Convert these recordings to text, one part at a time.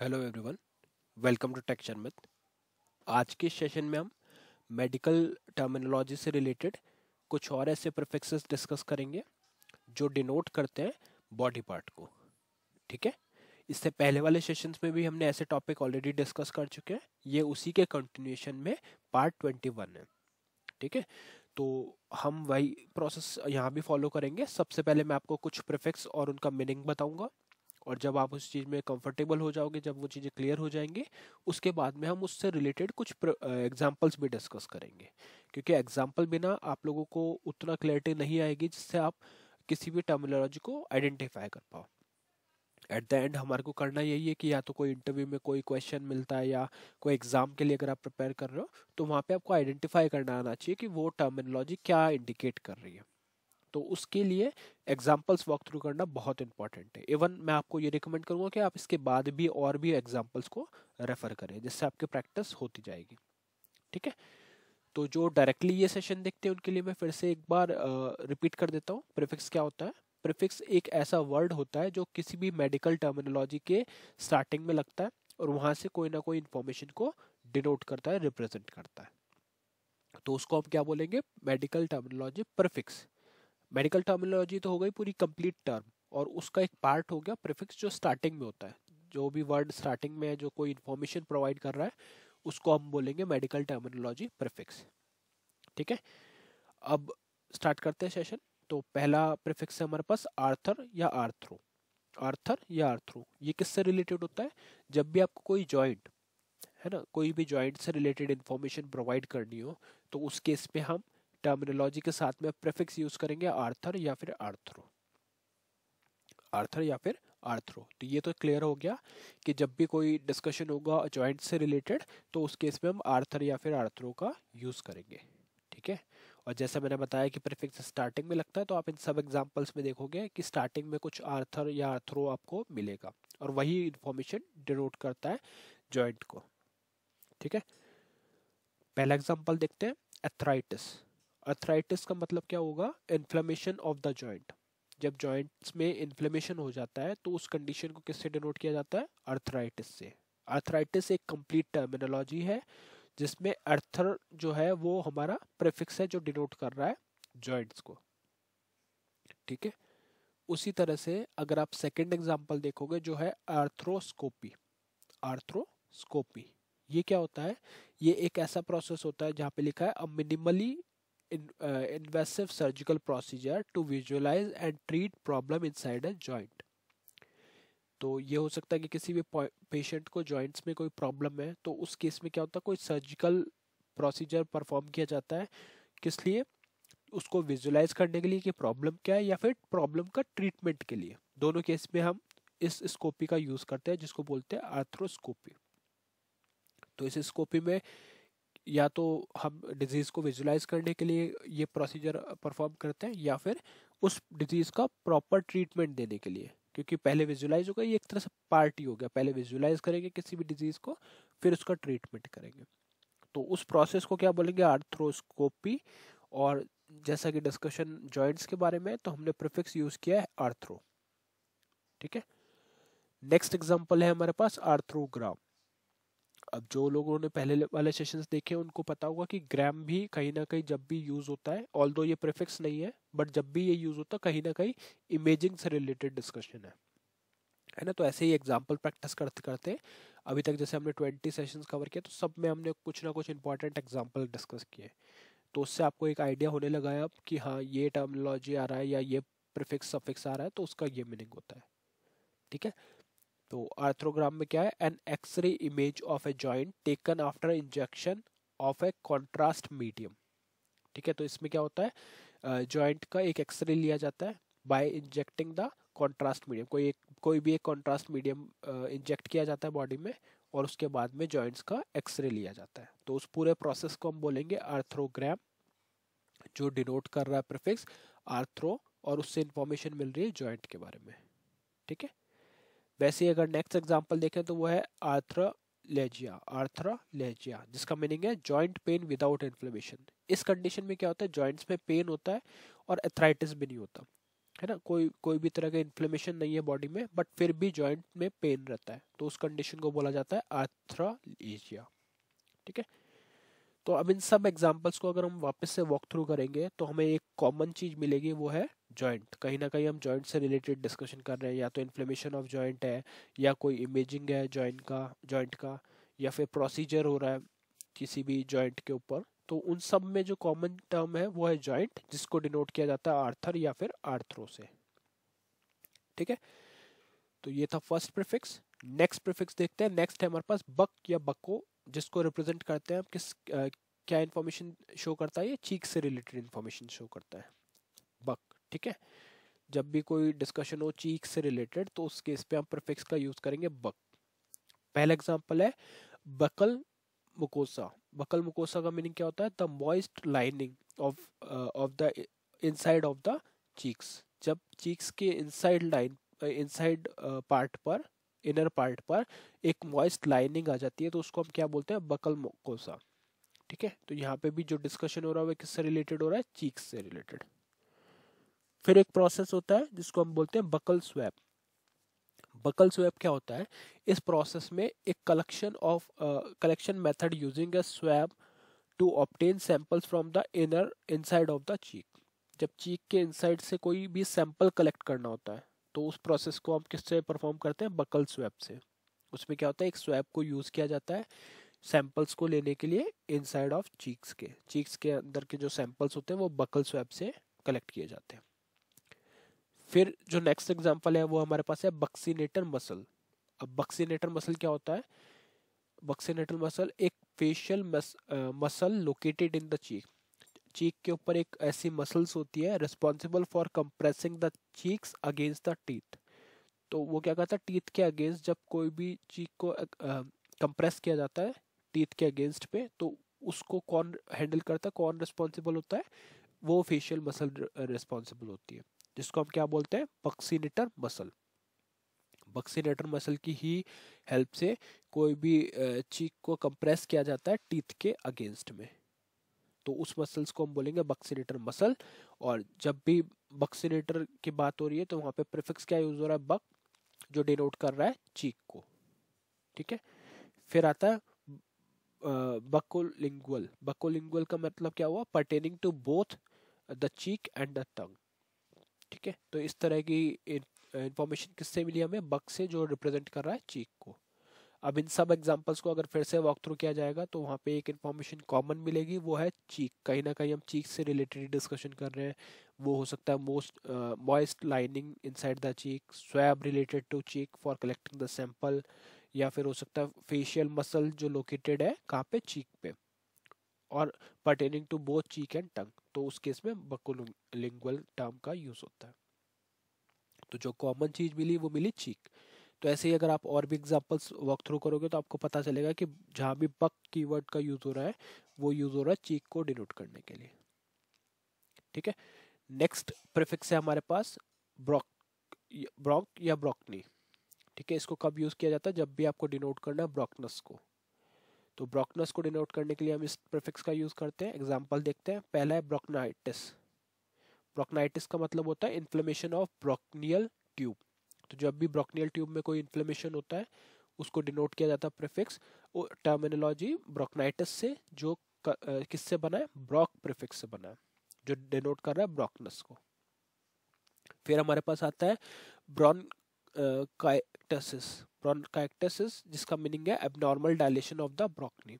hello everyone welcome to tech Janmat आज के session में हम मेडिकल टर्मिनोलॉजी से रिलेटेड कुछ और ऐसे प्रफिक्सेस डिस्कस करेंगे जो डिनोट करते हैं बॉडी पार्ट को ठीक है इससे पहले वाले सेशंस में भी हमने ऐसे टॉपिक ऑलरेडी डिस्कस कर चुके हैं ये उसी के कंटिन्यूशन में पार्ट ट्वेंटी वन है ठीक है तो हम वही प्रोसेस यहाँ भी फॉलो करेंगे सबसे पहले मैं आपको कुछ प्रिफिक्स और उनका मीनिंग बताऊँगा और जब आप उस चीज़ में कंफर्टेबल हो जाओगे जब वो चीज़ें क्लियर हो जाएंगी उसके बाद में हम उससे रिलेटेड कुछ एग्जाम्पल्स भी डिस्कस करेंगे क्योंकि एग्जाम्पल बिना आप लोगों को उतना क्लैरिटी नहीं आएगी जिससे आप किसी भी टर्मिनोलॉजी को आइडेंटिफाई कर पाओ एट द एंड हमारे को करना यही है कि या तो कोई इंटरव्यू में कोई क्वेश्चन मिलता है या कोई एग्जाम के लिए अगर आप प्रिपेयर कर रहे हो तो वहाँ पे आपको आइडेंटिफाई करना आना चाहिए कि वो टर्मिनोलॉजी क्या इंडिकेट कर रही है तो उसके लिए एग्जाम्पल्स वॉक थ्रू करना बहुत इंपॉर्टेंट है इवन मैं आपको ये रिकमेंड करूँगा कि आप इसके बाद भी और भी एग्जाम्पल्स को रेफर करें जिससे आपकी प्रैक्टिस होती जाएगी ठीक है तो जो डायरेक्टली ये सेशन देखते हैं उनके लिए मैं फिर से एक बार रिपीट कर देता हूँ प्रिफिक्स क्या होता है प्रिफिक्स एक ऐसा वर्ड होता है जो किसी भी मेडिकल टर्मिनोलॉजी के स्टार्टिंग में लगता है और वहाँ से कोई ना कोई इन्फॉर्मेशन को डिनोट करता है रिप्रेजेंट करता है तो उसको हम क्या बोलेंगे medical terminology prefix medical terminology तो हो गई पूरी कंप्लीट टर्म और उसका एक पार्ट हो गया प्रिफिक्स जो स्टार्टिंग में होता है जो भी वर्ड स्टार्टिंग में है जो कोई इन्फॉर्मेशन प्रोवाइड कर रहा है उसको हम बोलेंगे मेडिकल टर्मिनोलॉजी प्रिफिक्स ठीक है अब स्टार्ट करते हैं सेशन तो पहला प्रिफिक्स है हमारे पास आर्थर या आर्थ्रो आर्थर या आर्थ्रो ये किससे रिलेटेड होता है जब भी आपको कोई जॉइंट है ना कोई भी जॉइंट से रिलेटेड इन्फॉर्मेशन प्रोवाइड करनी हो तो उस केस में हम टर्मिनोलॉजी के साथ में प्रेफिक्स यूज करेंगे आर्थर या फिर आर्थरो आर्थर या फिर आर्थरो तो ये तो क्लियर हो गया कि जब भी कोई डिस्कशन होगा जॉइंट से रिलेटेड तो उस केस में हम आर्थर या फिर आर्थरो का यूज़ करेंगे ठीक है और जैसा मैंने बताया कि प्रेफिक्स स्टार्टिंग में लगता है तो आप इन सब एग्जाम्पल्स में देखोगे कि स्टार्टिंग में कुछ आर्थर या आर्थरो आपको मिलेगा और वही इन्फॉर्मेशन डिनोट करता है जॉइंट को ठीक है पहला एग्जाम्पल देखते हैं एथराइटिस अर्थराइटिस का मतलब क्या होगा इन्फ्लेमेशन ऑफ द जॉइंट जब जॉइंट्स में इन्फ्लेमेशन हो जाता है तो उस कंडीशन को किससे डिनोट किया जाता है अर्थराइटिस से अर्थराइटिस एक कंप्लीट टर्मिनोलॉजी है जिसमें अर्थर जो है वो हमारा प्रेफिक्स है जो डिनोट कर रहा है जॉइंट्स को ठीक है उसी तरह से अगर आप सेकंड एग्जांपल देखोगे जो है आर्थ्रोस्कोपी आर्थ्रोस्कोपी ये क्या होता है ये एक ऐसा प्रोसेस होता है जहाँ पे लिखा है a minimally in, uh, invasive surgical procedure to visualize and treat problem inside a joint तो ये हो सकता है कि किसी भी पेशेंट को जॉइंट्स में कोई प्रॉब्लम है तो उस केस में क्या होता है कोई सर्जिकल प्रोसीजर परफॉर्म किया जाता है किस लिए उसको विजुलाइज करने के लिए कि प्रॉब्लम क्या है या फिर प्रॉब्लम का ट्रीटमेंट के लिए दोनों केस में हम इस स्कोपी का यूज़ करते हैं जिसको बोलते हैं आर्थ्रोस्कोपी तो इस स्कोपी में या तो हम डिजीज़ को विजुलाइज करने के लिए ये प्रोसीजर परफॉर्म uh, करते हैं या फिर उस डिजीज़ का प्रॉपर ट्रीटमेंट देने के लिए क्योंकि पहले विजुलाइज होगा ये एक तरह से पार्टी हो गया पहले विजुलाइज करेंगे किसी भी डिजीज़ को फिर उसका ट्रीटमेंट करेंगे तो उस प्रोसेस को क्या बोलेंगे आर्थ्रोस्कोपी और जैसा कि डिस्कशन जॉइंट्स के बारे में तो हमने प्रिफिक्स यूज़ किया है आर्थ्रो ठीक है नेक्स्ट एग्जाम्पल है हमारे पास आर्थ्रोग्राम अब जो लोगों ने पहले वाले सेशंस देखे उनको पता होगा कि ग्राम भी कहीं ना कहीं जब भी यूज़ होता है ऑल दो ये प्रिफिक्स नहीं है बट जब भी ये यूज़ होता है कहीं ना कहीं इमेजिंग से रिलेटेड डिस्कशन है है ना तो ऐसे ही एग्जाम्पल प्रैक्टिस करते करते अभी तक जैसे हमने ट्वेंटी सेशंस कवर किया तो सब में हमने कुछ ना कुछ इंपॉर्टेंट एग्जाम्पल डिस्कस किए तो उससे आपको एक आइडिया होने लगा है अब कि हाँ ये टर्मिनोलॉजी आ रहा है या ये प्रिफिक्स सफिक्स आ रहा है तो उसका ये मीनिंग होता है ठीक है तो आर्थ्रोग्राम में क्या है an x-ray image of a joint taken after injection of a contrast medium ठीक है तो इसमें क्या होता है जॉइंट का एक एक्सरे लिया जाता है by injecting the contrast medium कोई एक कोई भी एक कॉन्ट्रास्ट मीडियम इंजेक्ट किया जाता है बॉडी में और उसके बाद में जॉइंट्स का एक्सरे लिया जाता है तो उस पूरे प्रोसेस को हम बोलेंगे आर्थ्रोग्राम जो डिनोट कर रहा है प्रिफिक्स आर्थ्रो और उससे इंफॉर्मेशन मिल रही है जॉइंट के बारे में ठीक है वैसे अगर नेक्स्ट एग्जाम्पल देखें तो वो है आर्थ्रा लेजिया जिसका मीनिंग है जॉइंट पेन विदाउट इन्फ्लेमेशन इस कंडीशन में क्या होता है जॉइंट्स में पेन होता है और एथराइटिस भी नहीं होता है ना कोई कोई भी तरह का इन्फ्लेमेशन नहीं है बॉडी में बट फिर भी जॉइंट में पेन रहता है तो उस कंडीशन को बोला जाता है आर्थ्रालेजिया ठीक है तो अब इन सब एग्जाम्पल्स को अगर हम वापस से वॉक थ्रू करेंगे तो हमें एक कॉमन चीज मिलेगी वो है जॉइंट तो कहीं ना कहीं हम जॉइंट से रिलेटेड डिस्कशन कर रहे हैं या तो इन्फ्लेमेशन ऑफ जॉइंट है या कोई इमेजिंग है जॉइंट का जॉइंट का या फिर प्रोसीजर हो रहा है किसी भी जॉइंट के ऊपर तो उन सब में जो कॉमन टर्म है वो है जॉइंट जिसको डिनोट किया जाता है आर्थर या फिर आर्थरो से ठीक है तो ये था फर्स्ट प्रिफिक्स नेक्स्ट प्रिफिक्स देखते हैं नेक्स्ट है हमारे पास बक या बको जिसको रिप्रेजेंट करते हैं किस आ, क्या इन्फॉर्मेशन शो करता है ये चीक से रिलेटेड इन्फॉर्मेशन शो करता है बक ठीक है जब भी कोई डिस्कशन हो चीक से रिलेटेड तो उस केस पे हम प्रफिक्स का यूज करेंगे बक पहला एग्जांपल है बकल मुकोसा बकल मुकोसा का मीनिंग क्या होता है the moist lining of of the inside of the cheeks जब चीक्स के इनसाइड लाइन इनसाइड पार्ट पर इनर पार्ट पर एक मॉइस्ट लाइनिंग आ जाती है तो उसको हम क्या बोलते हैं बकल मुकोसा ठीक है तो यहाँ पे भी जो डिस्कशन हो रहा है वह किससे रिलेटेड हो रहा है चीक्स से रिलेटेड फिर एक प्रोसेस होता है जिसको हम बोलते हैं बकल स्वैप बकल स्वैप क्या होता है इस प्रोसेस में एक collection of collection method using a swab to obtain samples from the inner inside of the cheek जब चीक के इनसाइड से कोई भी सैंपल कलेक्ट करना होता है तो उस प्रोसेस को हम किससे परफॉर्म करते हैं बकल स्वैप से उसमें क्या होता है एक स्वैप को यूज़ किया जाता है सैंपल्स को लेने के लिए इनसाइड ऑफ चीक्स के चीक्स के अंदर के जो सैंपल्स होते हैं वो बकल स्वैप से कलेक्ट किए जाते हैं फिर जो नेक्स्ट एग्जाम्पल है वो हमारे पास है बक्सीनेटर मसल अब बक्सीनेटर मसल क्या होता है बक्सीनेटर मसल एक facial muscle located in the cheek cheek के ऊपर एक ऐसी मसल्स होती है responsible for compressing the cheeks against the teeth तो वो क्या करता है टीथ के अगेंस्ट जब कोई भी चीक को कंप्रेस uh, किया जाता है टीथ के अगेंस्ट पे तो उसको कौन हैंडल करता है कौन रिस्पॉन्सिबल होता है वो फेशियल मसल रिस्पॉन्सिबल होती है जिसको हम क्या बोलते हैं बक्सीनेटर मसल बक्सीनेटर मसल की ही हेल्प से कोई भी चीक को कंप्रेस किया जाता है टीथ के अगेंस्ट में तो उस मसल्स को हम बोलेंगे बक्सीनेटर मसल और जब भी बक्सीनेटर की बात हो रही है तो वहाँ पे प्रिफिक्स क्या यूज हो रहा है बक जो डिनोट कर रहा है चीक को ठीक है फिर आता है बकोलिंगुअल बकोलिंगुअल का मतलब क्या हुआ pertaining to both the cheek and the tongue ठीक है तो इस तरह की इंफॉर्मेशन किससे मिली हमें बक से जो रिप्रेजेंट कर रहा है चीक को अब इन सब एग्जाम्पल्स को अगर फिर से वॉक थ्रू किया जाएगा तो वहाँ पे एक इन्फॉर्मेशन कॉमन मिलेगी वो है चीक कहीं ना कहीं हम चीक से रिलेटेड डिस्कशन कर रहे हैं वो हो सकता है most moist lining inside the cheek swab related to cheek for collecting the sample या फिर हो सकता है फेशियल मसल जो लोकेटेड है कहाँ पे चीक पे और pertaining to both cheek and tongue तो उस केस में बक्कोलिंगुअल टर्म का यूज होता है तो जो कॉमन चीज मिली वो मिली चीक तो ऐसे ही अगर आप और भी एग्जाम्पल्स वॉक थ्रू करोगे तो आपको पता चलेगा कि जहां भी बक कीवर्ड का यूज हो रहा है वो यूज हो रहा है चीक को डिनोट करने के लिए ठीक है नेक्स्ट प्रिफिक्स है हमारे पास ब्रॉक ब्रॉक या ब्रॉकनी ठीक है इसको कब यूज किया जाता है जब भी आपको डिनोट करना है ब्रॉकनस को तो ब्रॉकनस को डिनोट करने के लिए हम इस प्रिफिक्स का यूज़ करते हैं एग्जाम्पल देखते हैं पहला है ब्रोकनाइटिस ब्रोकनाइटिस का मतलब होता है इन्फ्लेमेशन ऑफ ब्रोकनियल ट्यूब तो जब भी ब्रोकनियल ट्यूब में कोई इन्फ्लेमेशन होता है उसको डिनोट किया जाता है प्रिफिक्स और टर्मिनोलॉजी ब्रोकनाइटिस से जो किससे बना है ब्रॉक प्रिफिक्स से बना है जो डिनोट कर रहा है ब्रॉकनस को फिर हमारे पास आता है ब्रॉन काइटसिस ब्रोनकाइटिस जिसका मीनिंग है abnormal dilation of the bronchi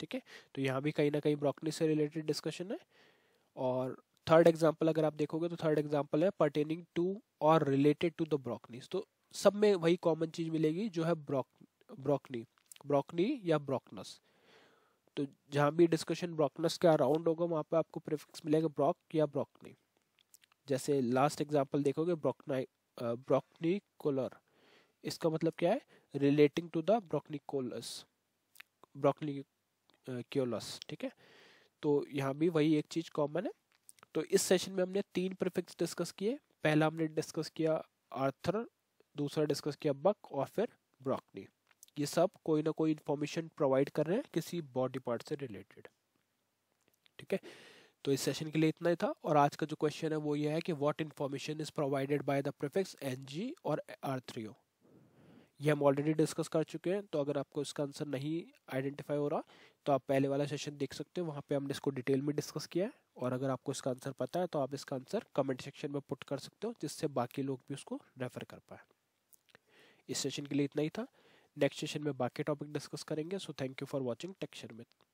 ठीक है तो यहाँ भी कहीं ना कहीं ब्रोकनी से रिलेटेड डिस्कशन है और थर्ड एग्जाम्पल अगर आप देखोगे तो थर्ड एग्जाम्पल है पर्टेनिंग टू और रिलेटेड टू द ब्रोकनीज तो सब में वही कॉमन चीज मिलेगी जो है ब्रोक ब्रोकनी ब्रोकनी या ब्रोकनस तो जहाँ भी डिस्कशन ब्रोकनस का अराउंड होगा वहाँ पे आपको प्रिफिक्स मिलेगा ब्रॉक या ब्रोकनी जैसे लास्ट एग्जाम्पल देखोगे ब्रोकनाई ब्रोकनी कोलर इसका मतलब क्या है relating to the bronchioles bronchioles ठीक है तो यहाँ भी वही एक चीज़ कॉमन है तो इस सेशन में हमने तीन प्रिफिक्स डिस्कस किए पहला हमने डिस्कस किया आर्थर दूसरा डिस्कस किया बक और फिर ब्रॉकनी ये सब कोई ना कोई इंफॉर्मेशन प्रोवाइड कर रहे हैं किसी बॉडी पार्ट से रिलेटेड ठीक है तो इस सेशन के लिए इतना ही था और आज का जो क्वेश्चन है वो ये है कि what information is provided by the prefix एनजी और आर थ्री ओ ये हम ऑलरेडी डिस्कस कर चुके हैं तो अगर आपको इसका आंसर नहीं आइडेंटिफाई हो रहा तो आप पहले वाला सेशन देख सकते हो वहाँ पे हमने इसको डिटेल में डिस्कस किया है और अगर आपको इसका आंसर पता है तो आप इसका आंसर कमेंट सेक्शन में पुट कर सकते हो जिससे बाकी लोग भी उसको रेफर कर पाए इस सेशन के लिए इतना ही था नेक्स्ट सेशन में बाकी टॉपिक डिस्कस करेंगे so thank you for watching टेक्शर मिथ